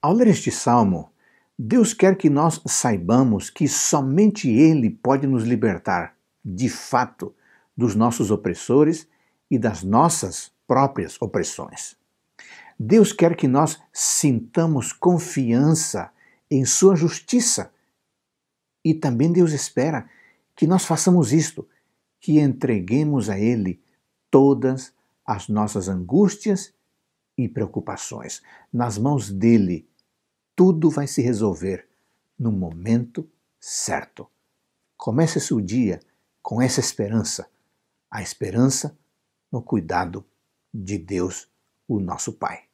Ao ler este salmo, Deus quer que nós saibamos que somente Ele pode nos libertar, de fato, dos nossos opressores e das nossas próprias opressões. Deus quer que nós sintamos confiança em Sua justiça. E também Deus espera que nós façamos isto, que entreguemos a Ele todas as nossas angústias e preocupações. Nas mãos dele, tudo vai se resolver no momento certo. Comece seu dia com essa esperança, a esperança no cuidado de Deus, o nosso Pai.